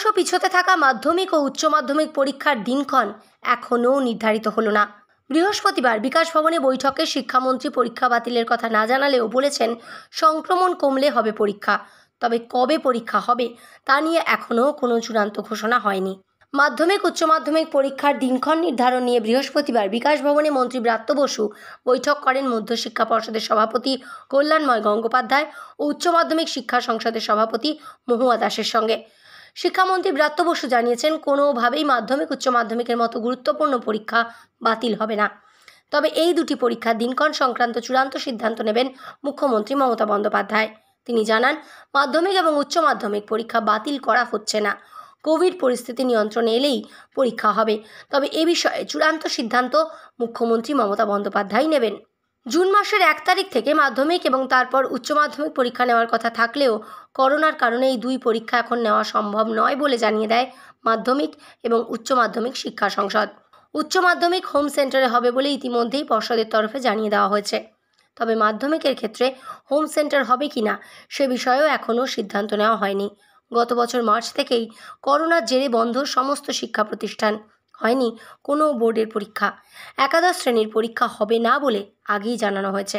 ক্রমশ পিছতে থাকা মাধ্যমিক ও উচ্চ মাধ্যমিক পরীক্ষার দিনক্ষণ এখনও নির্ধারিত হলো না বৃহস্পতিবার বিকাশ ভবনে বৈঠকে শিক্ষামন্ত্রী পরীক্ষা বাতিলের কথা না জানালেও বলেছেন সংক্রমণ কমলে হবে পরীক্ষা তবে কবে পরীক্ষা হবে তা নিয়ে এখনও কোনো চূড়ান্ত ঘোষণা হয়নি মাধ্যমিক উচ্চ মাধ্যমিক পরীক্ষার দিনক্ষণ নির্ধারণ নিয়ে বৃহস্পতিবার বিকাশ ভবনে মন্ত্রী ব্রাত্য বসু বৈঠক করেন মধ্যশিক্ষা পর্ষদের সভাপতি কল্যাণময় গঙ্গোপাধ্যায় ও উচ্চ মাধ্যমিক শিক্ষা সংসদের সভাপতি মহুয়া দাসের সঙ্গে শিক্ষামন্ত্রী ব্রাত্য বসু জানিয়েছেন কোনোভাবেই মাধ্যমিক উচ্চ মাধ্যমিকের মতো গুরুত্বপূর্ণ পরীক্ষা বাতিল হবে না তবে এই দুটি পরীক্ষা দিনক্ষণ সংক্রান্ত চূড়ান্ত সিদ্ধান্ত নেবেন মুখ্যমন্ত্রী মমতা বন্দ্যোপাধ্যায় তিনি জানান মাধ্যমিক এবং উচ্চ মাধ্যমিক পরীক্ষা বাতিল করা হচ্ছে না কোভিড পরিস্থিতি নিয়ন্ত্রণে এলেই পরীক্ষা হবে তবে এ বিষয়ে চূড়ান্ত সিদ্ধান্ত মুখ্যমন্ত্রী মমতা বন্দ্যোপাধ্যায় নেবেন জুন মাসের এক তারিখ থেকে মাধ্যমিক এবং তারপর উচ্চ মাধ্যমিক পরীক্ষা নেওয়ার কথা থাকলেও করোনার কারণে এই দুই পরীক্ষা এখন নেওয়া সম্ভব নয় বলে জানিয়ে দেয় মাধ্যমিক এবং উচ্চ মাধ্যমিক শিক্ষা সংসদ উচ্চ মাধ্যমিক হোম সেন্টারে হবে বলে ইতিমধ্যেই পর্ষদের তরফে জানিয়ে দেওয়া হয়েছে তবে মাধ্যমিকের ক্ষেত্রে হোম সেন্টার হবে কি না সে বিষয়েও এখনও সিদ্ধান্ত নেওয়া হয়নি গত বছর মার্চ থেকেই করোনার জেরে বন্ধ সমস্ত শিক্ষা প্রতিষ্ঠান হয়নি কোনো বোর্ডের পরীক্ষা একাদশ শ্রেণীর পরীক্ষা হবে না বলে আগেই জানানো হয়েছে